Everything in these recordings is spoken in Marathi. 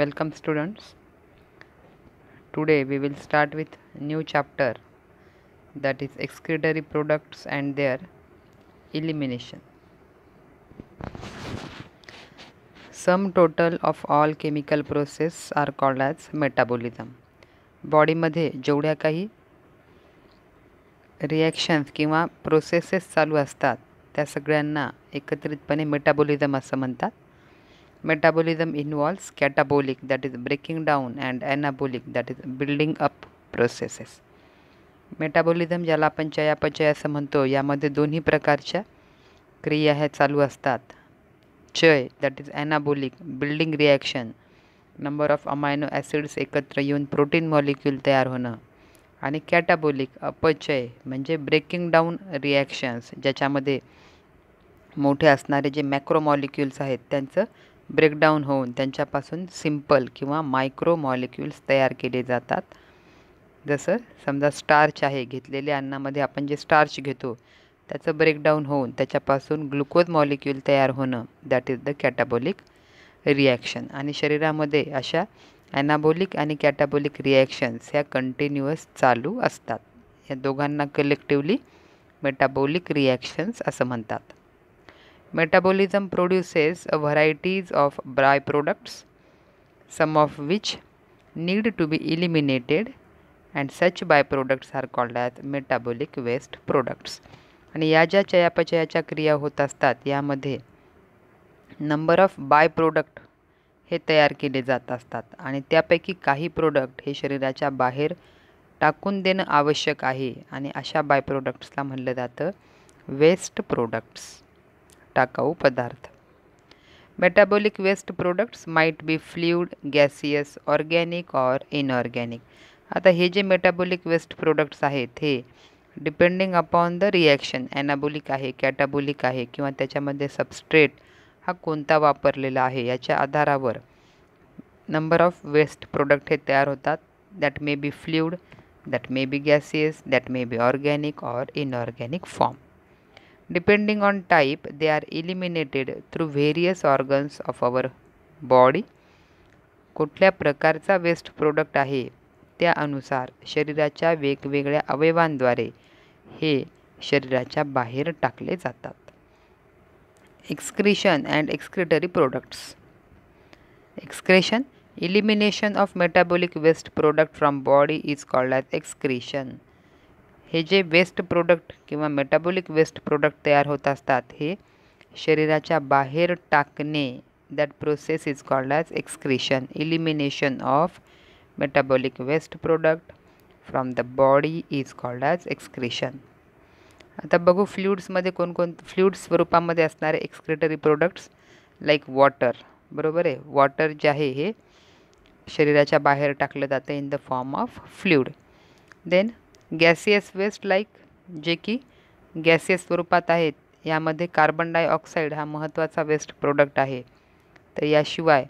Welcome students today we will start with new chapter that is excretory products and their elimination sum total of all chemical process are called as metabolism बॉडीमध्ये जेवढ्या काही रिॲक्शन्स किंवा प्रोसेसेस चालू असतात त्या सगळ्यांना एकत्रितपणे मेटाबॉलिझम असं म्हणतात Metabolism involves catabolic, that is breaking down, and anabolic, that is building up processes. Metabolism ज्याला आपण चयापचय असं म्हणतो यामध्ये दोन्ही प्रकारच्या क्रिया ह्या चालू असतात चय that is anabolic building reaction number of amino acids एकत्र येऊन प्रोटीन मॉलिक्यूल तयार होणं आणि कॅटाबोलिक अपचय म्हणजे ब्रेकिंग डाऊन रिॲक्शन्स ज्याच्यामध्ये मोठे असणारे जे मॅक्रोमॉलिक्युल्स आहेत त्यांचं ब्रेकडाऊन होऊन त्यांच्यापासून सिम्पल किंवा मायक्रो मॉलिक्युल्स तयार केले जातात जसं समजा स्टार्च आहे घेतलेल्या अन्नामध्ये आपण जे स्टार्च घेतो त्याचं ब्रेकडाऊन होऊन त्याच्यापासून ग्लुकोज मॉलिक्यूल तयार होणं that is the catabolic reaction आणि शरीरामध्ये अशा ॲनाबॉलिक आणि कॅटाबॉलिक रिॲक्शन्स ह्या कंटिन्युअस चालू असतात या दोघांना कलेक्टिवली मेटाबॉलिक रिॲक्शन्स असं म्हणतात Metabolism produces varieties of by products some of which need to be eliminated and such by products are called आहेत मेटाबॉलिक वेस्ट प्रोडक्ट्स आणि या ज्या चयापचयाच्या क्रिया होत असतात यामध्ये नंबर ऑफ बाय प्रोडक्ट हे तयार केले जात असतात आणि त्यापैकी काही प्रोडक्ट हे शरीराच्या बाहेर टाकून देणं आवश्यक आहे आणि अशा बाय प्रोडक्ट्सला म्हणलं जातं वेस्ट प्रोडक्ट्स टाकाऊ पदार्थ metabolic waste products might be fluid gaseous organic or inorganic आता हे जे मेटाबॉलिक वेस्ट प्रोडक्ट्स आहेत हे depending upon the reaction anabolic आहे कॅटाबोलिक आहे किंवा त्याच्यामध्ये सबस्ट्रेट हा कोणता वापरलेला आहे याच्या आधारावर नंबर ऑफ वेस्ट प्रोडक्ट हे तयार होतात that may be fluid that may be gaseous that may be organic और inorganic form Depending on type, they are eliminated through various organs of our body. कुठल्या प्रकारचा वेस्ट प्रोडक्ट आहे त्यानुसार शरीराच्या वेगवेगळ्या अवयवांद्वारे हे शरीराच्या बाहेर टाकले जातात excretion and excretory products excretion elimination of metabolic waste product from body is called as excretion हे जे वेस्ट प्रोडक्ट किंवा मेटाबॉलिक वेस्ट प्रोडक्ट तयार होत असतात हे शरीराच्या बाहेर टाकणे that process is called as excretion elimination of metabolic waste product from the body is called as excretion आता बघू फ्ल्युड्समध्ये कोणकोण फ्ल्युड स्वरूपामध्ये असणारे एक्सक्रेटरी प्रोडक्ट्स लाईक वॉटर बरोबर आहे वॉटर जे आहे हे शरीराच्या बाहेर टाकलं जातं in the form of fluid then gaseous waste like जे की गॅसियस स्वरूपात आहेत यामध्ये कार्बन डायऑक्साईड हा महत्त्वाचा वेस्ट प्रोडक्ट आहे तर याशिवाय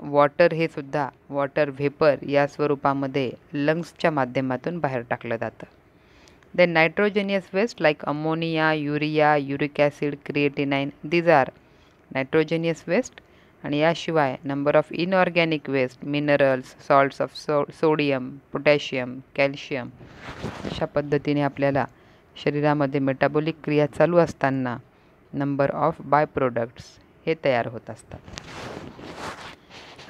वॉटर हे सुद्धा वॉटर व्हेपर या स्वरूपामध्ये लंग्सच्या माध्यमातून बाहेर टाकलं जातं then nitrogenous waste like ammonia urea uric acid creatinine these are nitrogenous waste आणि याशिवाय number of inorganic waste minerals salts of so sodium potassium calcium अशा पद्धतीने आपल्याला शरीरामध्ये मेटाबॉलिक क्रिया चालू असताना नंबर ऑफ बाय प्रोडक्ट्स हे तयार होत असतात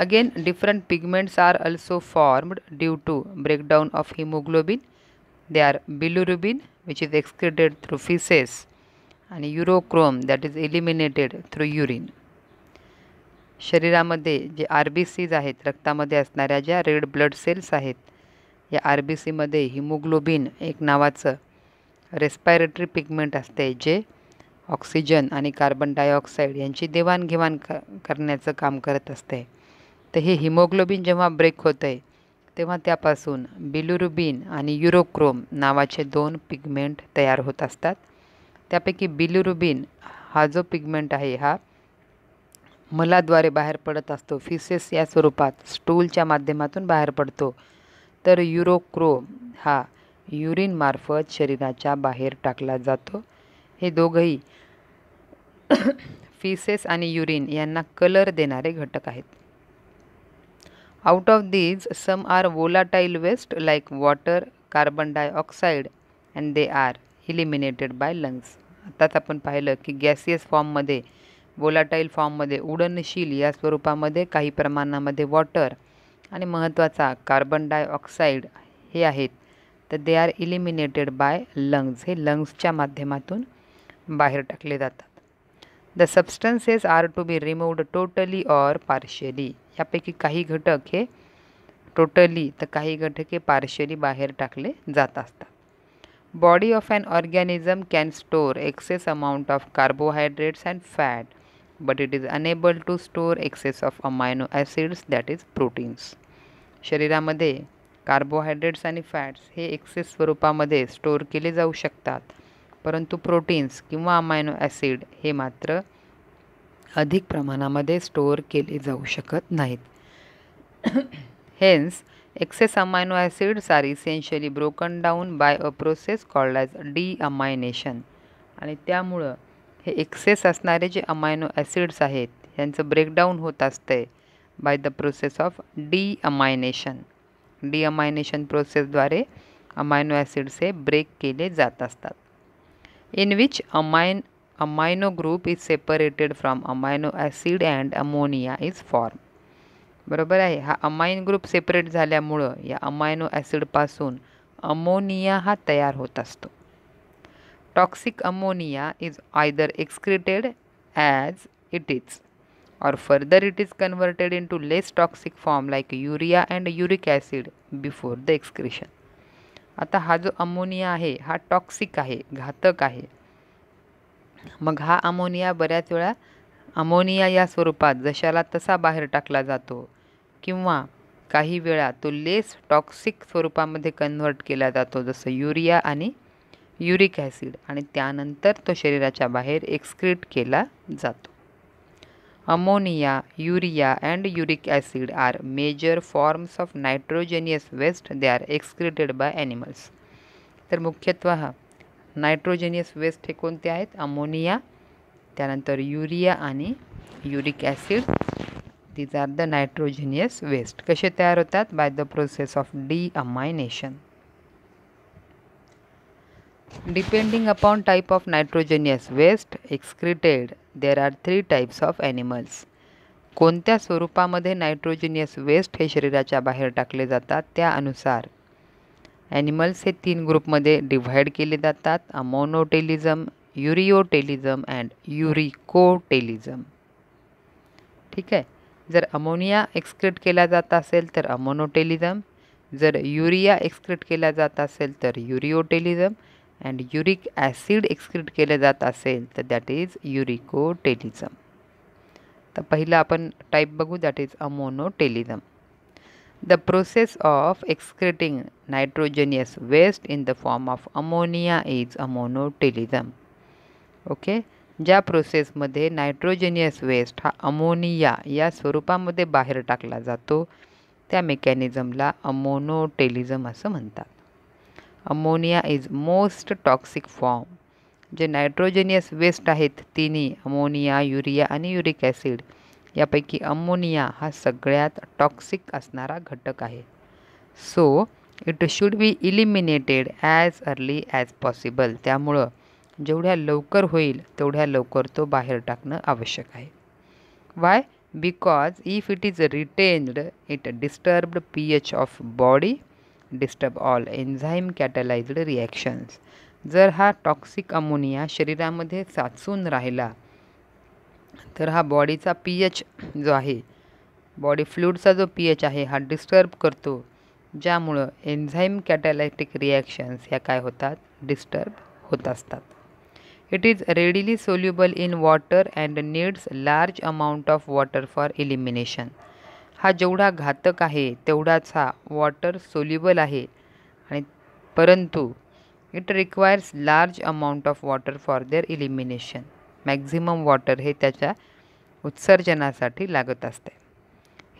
again different pigments are also formed due to breakdown of haemoglobin they are bilirubin which is excreted through faeces आणि urochrome that is eliminated through urine शरीरामध्ये जे आर बी सीज आहेत रक्तामध्ये असणाऱ्या ज्या रेड ब्लड सेल्स आहेत या आर बी सीमध्ये हिमोग्लोबिन एक नावाचं रेस्पायरेटरी पिगमेंट असते जे ऑक्सिजन आणि कार्बन डायऑक्साईड यांची देवाणघेवाण क करण्याचं काम करत असते तर हे हिमोग्लोबिन जेव्हा ब्रेक होतं आहे तेव्हा त्यापासून बिलुरुबिन आणि युरोक्रोम नावाचे दोन पिगमेंट तयार होत असतात त्यापैकी बिलुरुबिन हा जो पिगमेंट आहे हा मलाद्वारे बाहेर पडत असतो फिसेस या स्वरूपात स्टूलच्या माध्यमातून बाहेर पडतो तर युरोक्रो हा युरिनमार्फत शरीराच्या बाहेर टाकला जातो हे दोघंही फिसेस आणि युरिन यांना कलर देणारे घटक आहेत out of these some are volatile waste like water carbon dioxide and they are eliminated by lungs आताच आपण पाहिलं की गॅसियस फॉर्ममध्ये वोलाटाईल फॉर्ममध्ये उडनशील या स्वरूपामध्ये काही प्रमाणामध्ये वॉटर आणि महत्त्वाचा कार्बन डायऑक्साईड हे आहेत तर they are eliminated by lungs हे लंग्सच्या माध्यमातून बाहेर टाकले जातात the substances are to be removed totally or partially यापैकी काही घटक हे टोटली तर काही घटक हे पार्शियली बाहेर टाकले जात असतात body of and organism can store excess amount of carbohydrates and fat but it is unable to store excess of amino acids that is proteins शरीरामध्ये कार्बोहायड्रेट्स आणि फॅट्स हे एक्सेस स्वरूपामध्ये स्टोअर केले जाऊ शकतात परंतु प्रोटीन्स किंवा अमायनो ॲसिड हे मात्र अधिक प्रमाणामध्ये स्टोअर केले जाऊ शकत नाहीत hence excess amino acids are essentially broken down by a process called as deamination आणि त्यामुळं हे एक्सेस असणारे जे अमायनो ॲसिड्स आहेत यांचं ब्रेकडाऊन होत असतंय by the process of deamination deamination प्रोसेसद्वारे अमायनो ॲसिड्स हे ब्रेक केले जात असतात in which amine amino group is separated from amino acid and ammonia is form बरोबर आहे हा अमाइन ग्रुप सेपरेट झाल्यामुळं या अमायनो ॲसिडपासून अमोनिया हा तयार होत असतो ammonia is either either as it it is further it is is into less toxic form like urea and uric acid before the excretion. आता हा जो अमोनिया आहे हा टॉक्सिक आहे घातक आहे मग हा अमोनिया बऱ्याच वेळा अमोनिया या स्वरूपात जशाला तसा बाहेर टाकला जातो किंवा काही वेळा तो लेस टॉक्सिक स्वरूपामध्ये कन्व्हर्ट केला जातो जसं युरिया आणि युरिक ॲसिड आणि त्यानंतर तो शरीराच्या बाहेर एक्सक्रीट केला जातो ammonia urea and uric acid are major forms of nitrogenous waste they are excreted by animals तर मुख्यत्व हा नायट्रोजेनियस वेस्ट हे कोणते आहेत अमोनिया त्यानंतर युरिया आणि uric acid these are the nitrogenous waste कसे तयार होतात by the process of deamination depending upon type of nitrogenous waste excreted, there are three types of animals कोणत्या स्वरूपामध्ये नायट्रोजेनियस वेस्ट हे शरीराच्या बाहेर टाकले जातात त्यानुसार ॲनिमल्स हे तीन ग्रुपमध्ये डिव्हाइड केले जातात अमोनोटेलिझम युरिओटेलिझम अँड युरिकोटेलिझम ठीक आहे जर अमोनिया एक्सक्रीट केला जात असेल तर अमोनोटेलिझम जर युरिया एक्सक्रीट केला जात असेल तर ureotelism and uric acid excrete केलं जात असेल तर दॅट इज युरिकोटेलिझम तर पहिलं आपण टाईप बघू that is ammonotelism the process of excreting nitrogenous waste in the form of ammonia is ammonotelism okay ज्या प्रोसेसमध्ये नायट्रोजेनियस वेस्ट हा अमोनिया या स्वरूपामध्ये बाहेर टाकला जातो त्या मेकॅनिझमला अमोनोटेलिझम असं म्हणतात ammonia is most toxic form जे नायट्रोजेनियस वेस्ट आहेत तिन्ही अमोनिया युरिया आणि युरिक ॲसिड यापैकी अमोनिया हा सगळ्यात टॉक्सिक असणारा घटक आहे so it should be eliminated as early as possible त्यामुळं जेवढ्या लवकर होईल तेवढ्या लवकर तो बाहेर टाकणं आवश्यक आहे why because if it is retained it disturbed P H of body disturb all enzyme catalysed reactions जर हा टॉक्सिक अमोनिया शरीरामध्ये साचून राहिला तर हा बॉडीचा पी एच जो आहे बॉडी फ्लूडचा जो पी एच आहे हा डिस्टर्ब करतो ज्यामुळं एन्झाईम कॅटलायटिक रिॲक्शन्स ह्या काय होतात डिस्टर्ब होत असतात it is readily soluble in water and needs large amount of water for elimination हा जेवढा घातक आहे तेवढाच हा वॉटर सोल्युबल आहे आणि परंतु it requires large amount of water for their elimination maximum water हे त्याच्या उत्सर्जनासाठी लागत असते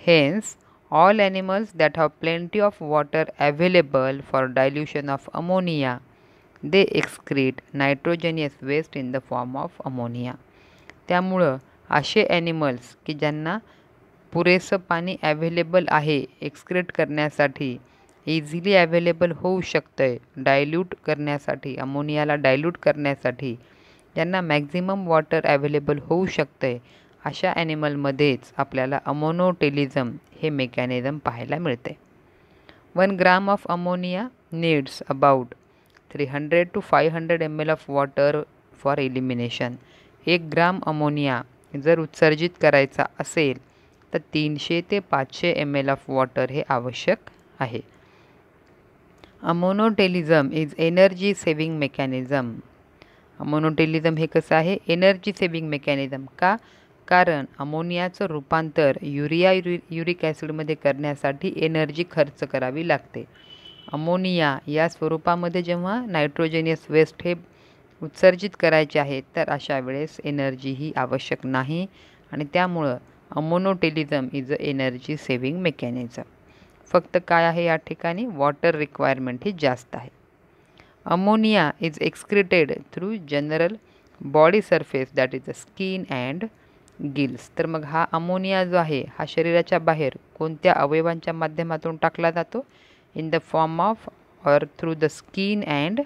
hence all animals that have plenty of water available for dilution of ammonia they excrete nitrogenous waste in the form of ammonia त्यामुळं असे ॲनिमल्स की ज्यांना पुरेसं पाणी ॲव्हेलेबल आहे एक्सक्रेट करण्यासाठी इझिली ॲव्हेलेबल होऊ शकतं आहे डायल्यूट करण्यासाठी अमोनियाला डायल्यूट करण्यासाठी त्यांना मॅक्झिमम वॉटर ॲव्हेलेबल होऊ शकतं आहे अशा ॲनिमलमध्येच आपल्याला अमोनोटेलिझम हे मेकॅनिझम पाहायला मिळते one gram of ammonia needs about three hundred to five hundred M L of water for elimination एक ग्राम अमोनिया जर उत्सर्जित करायचा असेल तर तीनशे ते पाचशे एम एल ऑफ वॉटर हे आवश्यक आहे ammonotelism is energy saving mechanism ammonotelism हे कसं आहे एनर्जी सेविंग मेकॅनिझम का कारण अमोनियाचं रूपांतर युरिया युरि युरिक ॲसिडमध्ये करण्यासाठी एनर्जी खर्च करावी लागते अमोनिया या स्वरूपामध्ये जेव्हा नायट्रोजेनियस वेस्ट हे उत्सर्जित करायचे आहे तर अशा वेळेस एनर्जी ही आवश्यक नाही आणि त्यामुळं ammonotelism is a energy saving mechanism फक्त काय आहे या ठिकाणी वॉटर रिक्वायरमेंट ही जास्त आहे ammonia is excreted through general body surface that is the skin and gills तर मग हा अमोनिया जो आहे हा शरीराच्या बाहेर कोणत्या अवयवांच्या माध्यमातून टाकला जातो in the form of or through the skin and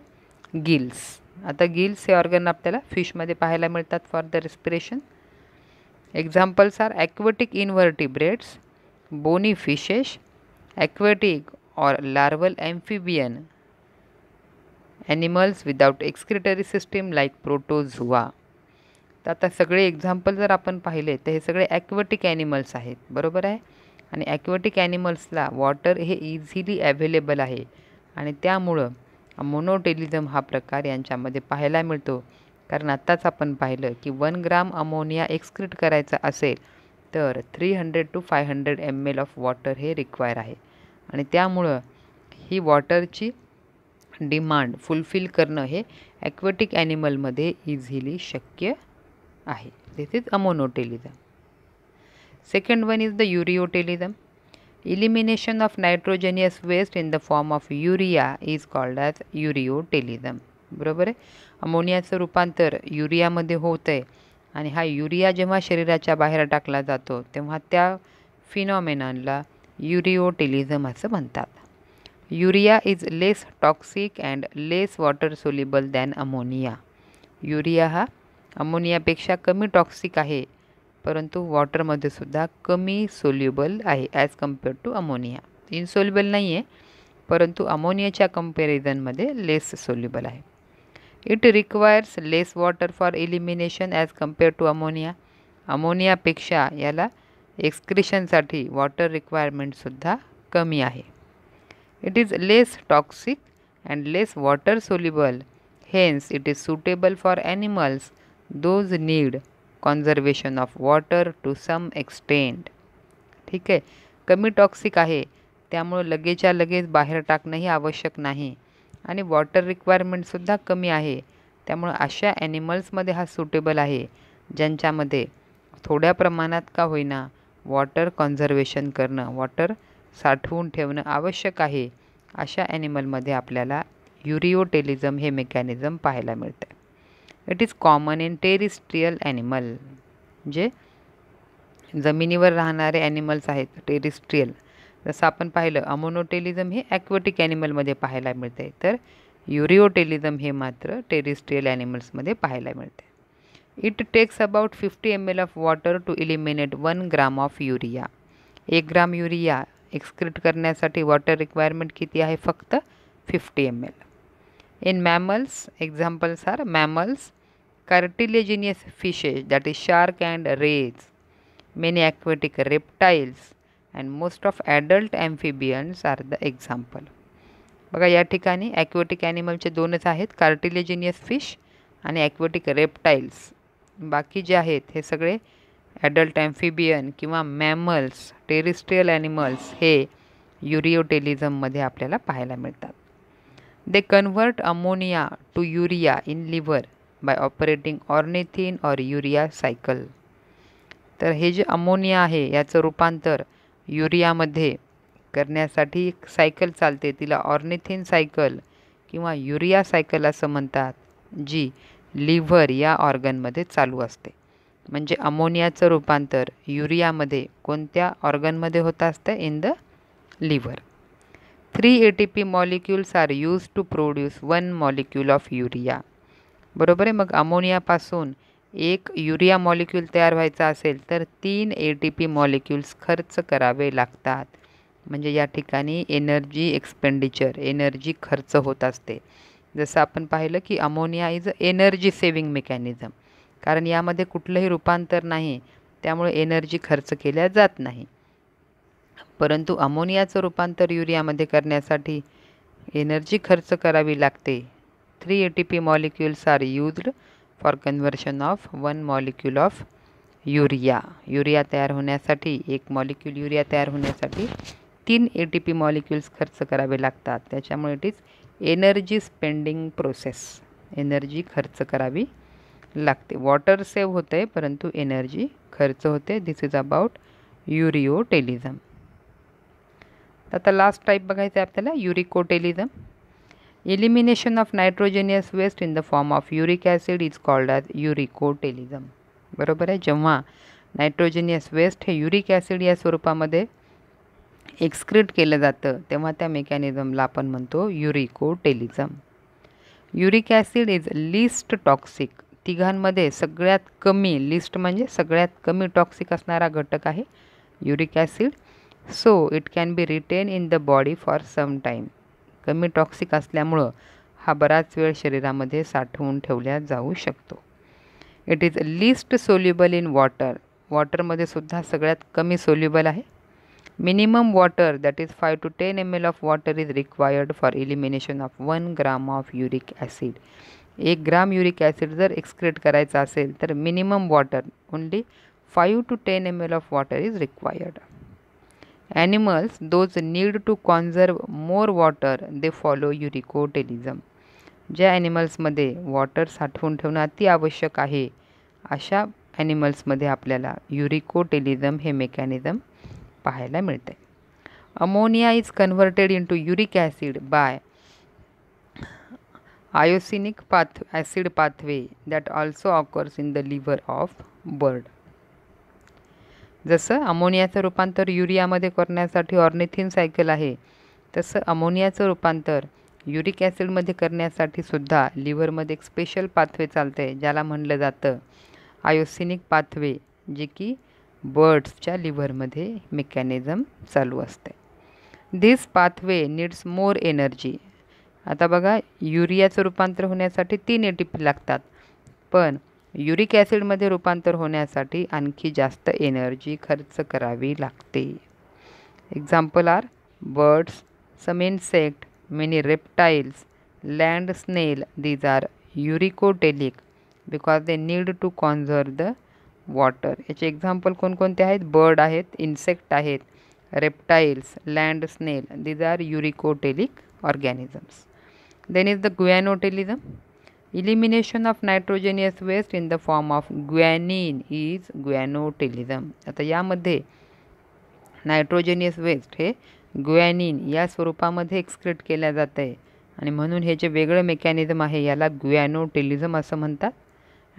gills आता गिल्स हे ऑर्गन आपल्याला फिशमध्ये पाहायला मिळतात for the respiration examples are aquatic breeds bony fishes aquatic or larval amphibian animals without excretory system like protozoa तर आता सगळे एक्झाम्पल जर आपण पाहिले तर हे सगळे ॲक्वेटिक ॲनिमल्स आहेत बरोबर आहे आणि ॲक्वेटिक ॲनिमल्सला वॉटर हे इझिली ॲव्हेलेबल आहे आणि त्यामुळं मोनोटेलिझम हा प्रकार यांच्यामध्ये पाहायला मिळतो कारण आत्ताच आपण पाहिलं की वन ग्राम अमोनिया एक्सक्रीट करायचा असेल तर three hundred to five hundred M L of water हे रिक्वायर आहे आणि त्यामुळं ही वॉटरची डिमांड फुलफिल करणं हे ॲक्वेटिक ॲनिमलमध्ये इझिली शक्य आहे this is ammonotelism second one is the ureotelism elimination of nitrogenous waste in the form of urea is called as ureotelism बरोबर आहे अमोनियाचं रूपांतर युरियामध्ये होत आहे आणि हा युरिया जेव्हा शरीराच्या बाहेर टाकला जातो तेव्हा त्या फिनॉमेनॉनला युरिओटेलिझम असं म्हणतात urea is less toxic and less water soluble than ammonia urea हा अमोनियापेक्षा कमी टॉक्सिक आहे परंतु वॉटरमध्ये सुद्धा कमी सोल्युबल आहे as compare to ammonia insoluble नाही आहे परंतु अमोनियाच्या कम्पॅरिझनमध्ये लेस सोल्युबल आहे it requires less water for elimination as compare to ammonia अमोनियापेक्षा याला एक्सक्रिशनसाठी वॉटर रिक्वायरमेंटसुद्धा कमी आहे it is less toxic and less water soluble hence it is suitable for animals those need conservation of water to some extend ठीक आहे कमी टॉक्सिक आहे त्यामुळं लगेचच्या लगेच बाहेर टाकणंही आवश्यक नाही आणि वॉटर रिक्वायरमेंटसुद्धा कमी आहे त्यामुळं अशा ॲनिमल्समध्ये हा सुटेबल आहे ज्यांच्यामध्ये थोड्या प्रमाणात का होईना वॉटर कॉन्झर्वेशन करणं वॉटर साठवून ठेवणं आवश्यक आहे अशा ॲनिमलमध्ये आपल्याला युरिओटेलिझम हे मेकॅनिझम पाहायला मिळतं it is common in terrestrial animal जे जमिनीवर राहणारे ॲनिमल्स आहेत टेरिस्ट्रियल जसं आपण पाहिलं अमोनोटेलिझम हे ॲक्वेटिक ॲनिमलमध्ये पाहायला मिळते तर युरिओटेलिझम हे मात्र टेरिस्ट्रियल ॲनिमल्समध्ये पाहायला मिळते it takes about fifty M L of water to eliminate one gram of urea एक ग्राम युरिया एक्सक्रीट करण्यासाठी वॉटर रिक्वायरमेंट किती आहे फक्त fifty M L in mammals examples are mammals cartilaginous fishes that is shark and rays many aquatic reptiles and most of adult amphibians are the example बघा या ठिकाणी ॲक्वेटिक ॲनिमलचे दोनच आहेत कार्टिलेजिनियस फिश आणि ॲक्वेटिक रेप्टाईल्स बाकी जे आहेत हे सगळे ॲडल्ट ॲम्फिबियन किंवा मॅमल्स टेरिस्ट्रियल ॲनिमल्स हे युरिओटेलिझममध्ये आपल्याला पाहायला मिळतात they convert ammonia to urea in liver by operating ornithine or urea cycle तर हे जे अमोनिया आहे याचं रूपांतर युरियामध्ये करण्यासाठी एक सायकल चालते तिला ऑर्निथिन सायकल किंवा युरिया सायकल असं म्हणतात जी लिव्हर या ऑर्गनमध्ये चालू असते म्हणजे अमोनियाचं रूपांतर युरियामध्ये कोणत्या ऑर्गनमध्ये होत असतं in the liver three A T P molecules are use to produce one molecule of urea बरोबर आहे मग अमोनियापासून एक युरिया मॉलिक्यूल तयार व्हायचा असेल तर तीन ए टी पी मॉलिक्यूल्स खर्च करावे लागतात म्हणजे या ठिकाणी एनर्जी एक्सपेंडिचर एनर्जी खर्च होत असते जसं आपण पाहिलं की ammonia is a energy saving mechanism कारण यामध्ये कुठलंही रूपांतर नाही त्यामुळे एनर्जी खर्च केल्या जात नाही परंतु अमोनियाचं रूपांतर युरियामध्ये करण्यासाठी एनर्जी खर्च करावी लागते three A T P molecules are used for conversion of one molecule of urea urea तयार होण्यासाठी एक मॉलिक्यूल युरिया तयार होण्यासाठी तीन ए टी पी मॉलिक्युल्स खर्च करावे लागतात त्याच्यामुळे it is energy spending process energy खर्च करावी लागते वॉटर सेव्ह होते परंतु एनर्जी खर्च होते दिस इज अबाउट युरिओटेलिझम आता लास्ट टाईप बघायचं आहे आपल्याला युरिकोटेलिझम Elimination of nitrogenous waste in the form of uric acid is called as uricotelism. बरोबर आहे जेव्हा नायट्रोजेनियस वेस्ट हे युरिक ॲसिड या स्वरूपामध्ये एक्सक्रीट केलं जातं तेव्हा त्या मेकॅनिझमला आपण म्हणतो uricotelism uric acid is least toxic तिघांमध्ये सगळ्यात कमी लिस्ट म्हणजे सगळ्यात कमी टॉक्सिक असणारा घटक आहे uric acid so it can be retain in the body for some time कमी टॉक्सिक असल्यामुळं हा बराच वेळ शरीरामध्ये साठवून ठेवल्या जाऊ शकतो it is least soluble in water वॉटरमध्ये सुद्धा सगळ्यात कमी सोल्युबल आहे minimum water that is five to ten M L of water is required for elimination of one gram of uric acid एक ग्राम युरिक ॲसिड जर एक्सक्रेट करायचा असेल तर minimum water only five to ten M L of water is required Animals, those need to conserve more water, they follow uricotelism ज्या ॲनिमल्समध्ये वॉटर साठवून ठेवणं अतिआवश्यक आहे अशा ॲनिमल्समध्ये आपल्याला युरिकोटेलिझम हे मेकॅनिझम पाहायला मिळते ammonia is converted into uric acid by inosinic path acid pathway that also occurs in the liver of bird जसं अमोनियाचं रूपांतर युरियामध्ये करण्यासाठी ऑर्निथिन सायकल आहे तसं अमोनियाचं रूपांतर युरिक ॲसिडमध्ये करण्यासाठी सुद्धा लिव्हरमध्ये एक स्पेशल पाथवे चालते ज्याला म्हणलं जातं आयोसिनिक पाथवे जे की बर्ड्सच्या लिव्हरमध्ये मेकॅनिझम चालू असते this pathway needs more energy आता बघा युरियाचं रूपांतर होण्यासाठी तीन ए पी लागतात पण युरिक ॲसिडमध्ये रूपांतर होण्यासाठी आणखी जास्त एनर्जी खर्च करावी लागते example are birds some insect many reptiles land snail these are uricotelic because they need to conserve the water याचे एक्झाम्पल कोणकोणते आहेत बर्ड आहेत इन्सेक्ट आहेत reptiles land snail these are uricotelic organisms then is the guanotelism elimination of nitrogenous waste in the form of guanine is guanotelism आता यामध्ये नायट्रोजेनियस वेस्ट हे ग्वॅनिन या स्वरूपामध्ये एक्सक्रिट केल्या जात आहे आणि म्हणून हे जे वेगळं मेकॅनिझम आहे याला ग्वॅनोटेलिझम असं म्हणतात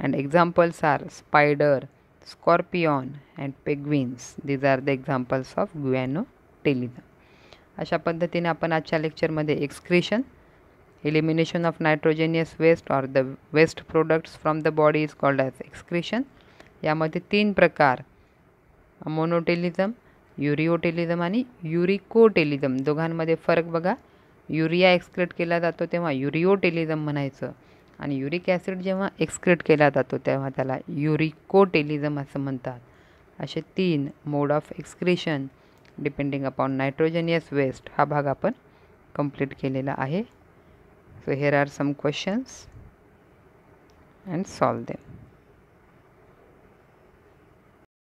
and examples are spider scorpion and penguins these are the examples of guanotelism अशा पद्धतीने आपण आजच्या लेक्चरमध्ये excretion elimination of nitrogenous waste or the waste products from the body is called as excretion. यामध्ये तीन प्रकार मोनोटेलिझम युरिओटेलिझम आणि युरिकोटेलिझम दोघांमध्ये फरक बघा युरिया एक्सक्रेट केला जातो तेव्हा युरिओटेलिझम म्हणायचं आणि युरिक ॲसिड जेव्हा एक्सक्रेट केला जातो तेव्हा त्याला युरिकोटेलिझम असं म्हणतात असे तीन mode of excretion depending upon nitrogenous waste हा भाग आपण कंप्लीट केलेला आहे So, here are some questions and solve them.